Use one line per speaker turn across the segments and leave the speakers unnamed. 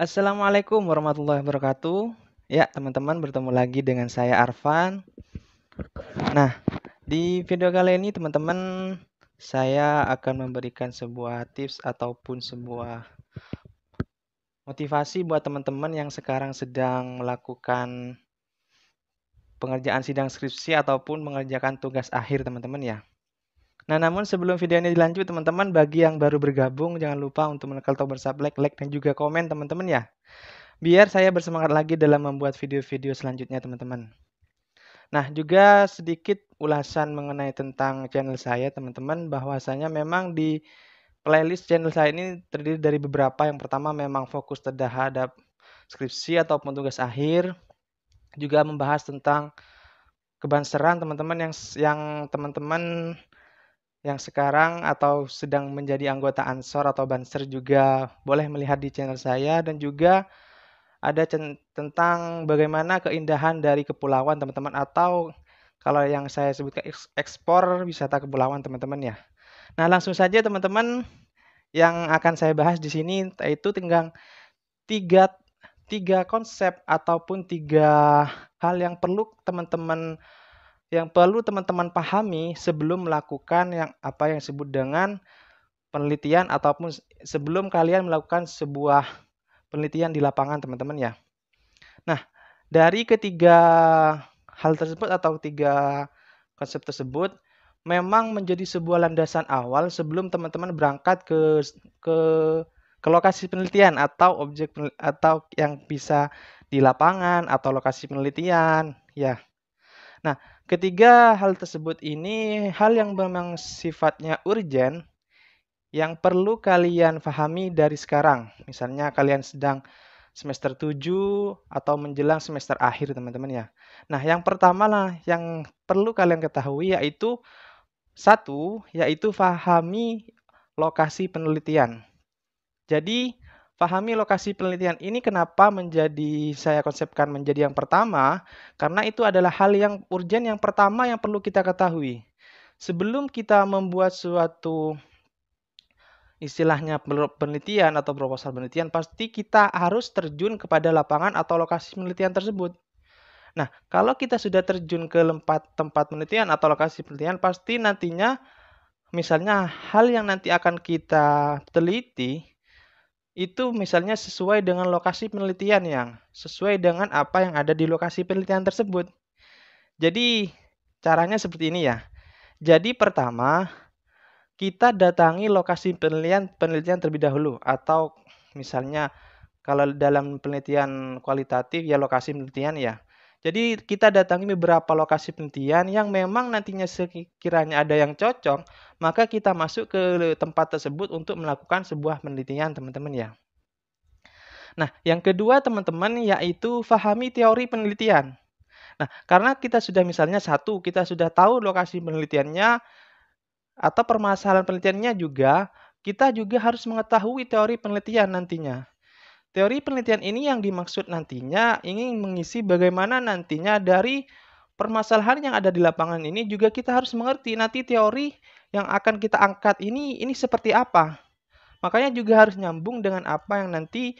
Assalamualaikum warahmatullahi wabarakatuh. Ya, teman-teman bertemu lagi dengan saya Arfan. Nah, di video kali ini teman-teman saya akan memberikan sebuah tips ataupun sebuah motivasi buat teman-teman yang sekarang sedang melakukan pengerjaan sidang skripsi ataupun mengerjakan tugas akhir teman-teman ya. Nah, namun sebelum video ini dilanjut teman-teman bagi yang baru bergabung jangan lupa untuk menekan tombol subscribe, like dan juga komen teman-teman ya. Biar saya bersemangat lagi dalam membuat video-video selanjutnya teman-teman. Nah, juga sedikit ulasan mengenai tentang channel saya teman-teman bahwasanya memang di playlist channel saya ini terdiri dari beberapa. Yang pertama memang fokus terhadap skripsi ataupun tugas akhir. Juga membahas tentang kebanseran teman-teman yang yang teman-teman yang sekarang atau sedang menjadi anggota ansor atau banser juga boleh melihat di channel saya dan juga ada tentang bagaimana keindahan dari kepulauan teman-teman atau kalau yang saya sebutkan ekspor wisata kepulauan teman-teman ya. Nah langsung saja teman-teman yang akan saya bahas di sini yaitu tentang tiga tiga konsep ataupun tiga hal yang perlu teman-teman yang perlu teman-teman pahami sebelum melakukan yang apa yang disebut dengan penelitian ataupun sebelum kalian melakukan sebuah penelitian di lapangan teman-teman ya. Nah, dari ketiga hal tersebut atau tiga konsep tersebut memang menjadi sebuah landasan awal sebelum teman-teman berangkat ke ke ke lokasi penelitian atau objek atau yang bisa di lapangan atau lokasi penelitian ya. Nah, ketiga hal tersebut ini hal yang memang sifatnya urgent yang perlu kalian pahami dari sekarang. Misalnya kalian sedang semester 7 atau menjelang semester akhir teman-teman ya. Nah, yang pertama lah yang perlu kalian ketahui yaitu satu, yaitu fahami lokasi penelitian. Jadi, fahami lokasi penelitian ini kenapa menjadi saya konsepkan menjadi yang pertama karena itu adalah hal yang urgent yang pertama yang perlu kita ketahui. Sebelum kita membuat suatu istilahnya penelitian atau proposal penelitian, pasti kita harus terjun kepada lapangan atau lokasi penelitian tersebut. Nah, kalau kita sudah terjun ke tempat, tempat penelitian atau lokasi penelitian, pasti nantinya misalnya hal yang nanti akan kita teliti itu misalnya sesuai dengan lokasi penelitian yang sesuai dengan apa yang ada di lokasi penelitian tersebut. Jadi caranya seperti ini ya. Jadi pertama, kita datangi lokasi penelitian penelitian terlebih dahulu atau misalnya kalau dalam penelitian kualitatif ya lokasi penelitian ya. Jadi kita datangi beberapa lokasi penelitian yang memang nantinya sekiranya ada yang cocok, maka kita masuk ke tempat tersebut untuk melakukan sebuah penelitian teman-teman ya. Nah, yang kedua teman-teman yaitu fahami teori penelitian. Nah, karena kita sudah misalnya satu, kita sudah tahu lokasi penelitiannya, atau permasalahan penelitiannya juga, kita juga harus mengetahui teori penelitian nantinya. Teori penelitian ini yang dimaksud nantinya ingin mengisi bagaimana nantinya dari permasalahan yang ada di lapangan ini juga kita harus mengerti nanti teori yang akan kita angkat ini ini seperti apa. Makanya juga harus nyambung dengan apa yang nanti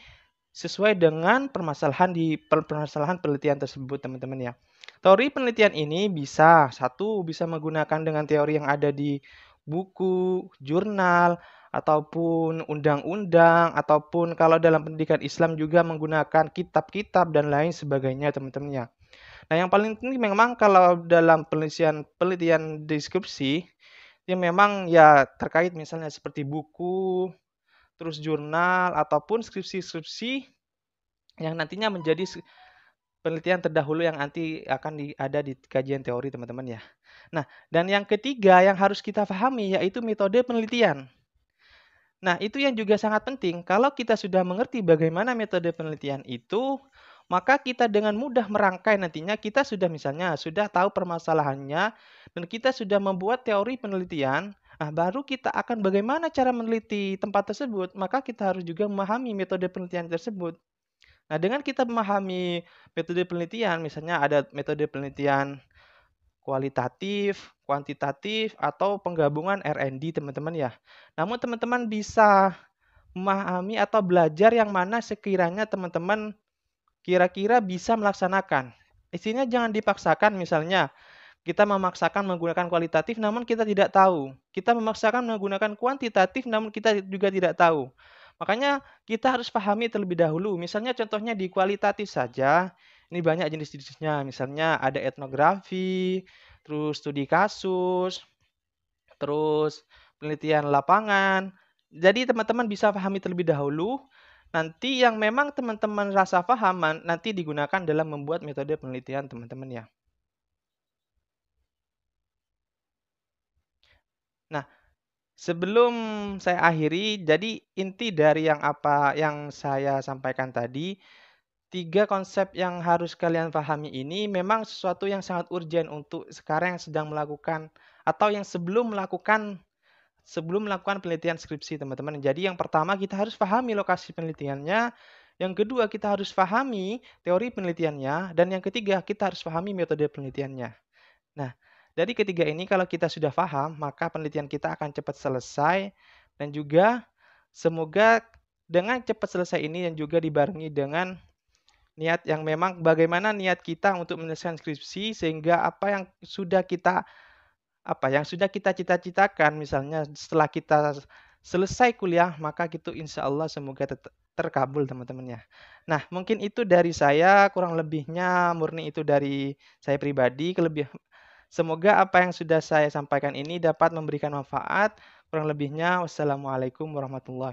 sesuai dengan permasalahan di permasalahan penelitian tersebut teman-teman ya. Teori penelitian ini bisa satu bisa menggunakan dengan teori yang ada di buku, jurnal, ataupun undang-undang, ataupun kalau dalam pendidikan Islam juga menggunakan kitab-kitab dan lain sebagainya teman-temannya. Nah yang paling penting memang kalau dalam penelitian penelitian deskripsi yang memang ya terkait misalnya seperti buku, terus jurnal ataupun skripsi-skripsi yang nantinya menjadi penelitian terdahulu yang nanti akan di, ada di kajian teori teman-teman ya. Nah, dan yang ketiga yang harus kita pahami yaitu metode penelitian. Nah, itu yang juga sangat penting. Kalau kita sudah mengerti bagaimana metode penelitian itu, maka kita dengan mudah merangkai nantinya kita sudah misalnya sudah tahu permasalahannya dan kita sudah membuat teori penelitian. Nah, baru kita akan bagaimana cara meneliti tempat tersebut, maka kita harus juga memahami metode penelitian tersebut. Nah, dengan kita memahami metode penelitian, misalnya ada metode penelitian kualitatif, kuantitatif, atau penggabungan R&D teman-teman ya. Namun teman-teman bisa memahami atau belajar yang mana sekiranya teman-teman kira-kira bisa melaksanakan. Isinya jangan dipaksakan misalnya kita memaksakan menggunakan kualitatif namun kita tidak tahu. Kita memaksakan menggunakan kuantitatif namun kita juga tidak tahu. Makanya kita harus pahami terlebih dahulu. Misalnya contohnya di kualitatif saja, ini banyak jenis-jenisnya. Misalnya ada etnografi, terus studi kasus, terus penelitian lapangan. Jadi teman-teman bisa pahami terlebih dahulu. Nanti yang memang teman-teman rasa pahaman nanti digunakan dalam membuat metode penelitian teman-teman ya. Nah, Sebelum saya akhiri, jadi inti dari yang apa yang saya sampaikan tadi, tiga konsep yang harus kalian pahami ini memang sesuatu yang sangat urgent untuk sekarang yang sedang melakukan atau yang sebelum melakukan sebelum melakukan penelitian skripsi, teman-teman. Jadi yang pertama kita harus pahami lokasi penelitiannya, yang kedua kita harus pahami teori penelitiannya, dan yang ketiga kita harus pahami metode penelitiannya. Nah, jadi ketiga ini kalau kita sudah paham, maka penelitian kita akan cepat selesai dan juga semoga dengan cepat selesai ini dan juga dibarengi dengan niat yang memang bagaimana niat kita untuk menyelesaikan skripsi sehingga apa yang sudah kita apa yang sudah kita cita-citakan misalnya setelah kita selesai kuliah maka itu insya Allah semoga ter terkabul teman-teman ya. Nah mungkin itu dari saya kurang lebihnya murni itu dari saya pribadi kelebihan. Semoga apa yang sudah saya sampaikan ini dapat memberikan manfaat. Kurang lebihnya, wassalamualaikum warahmatullahi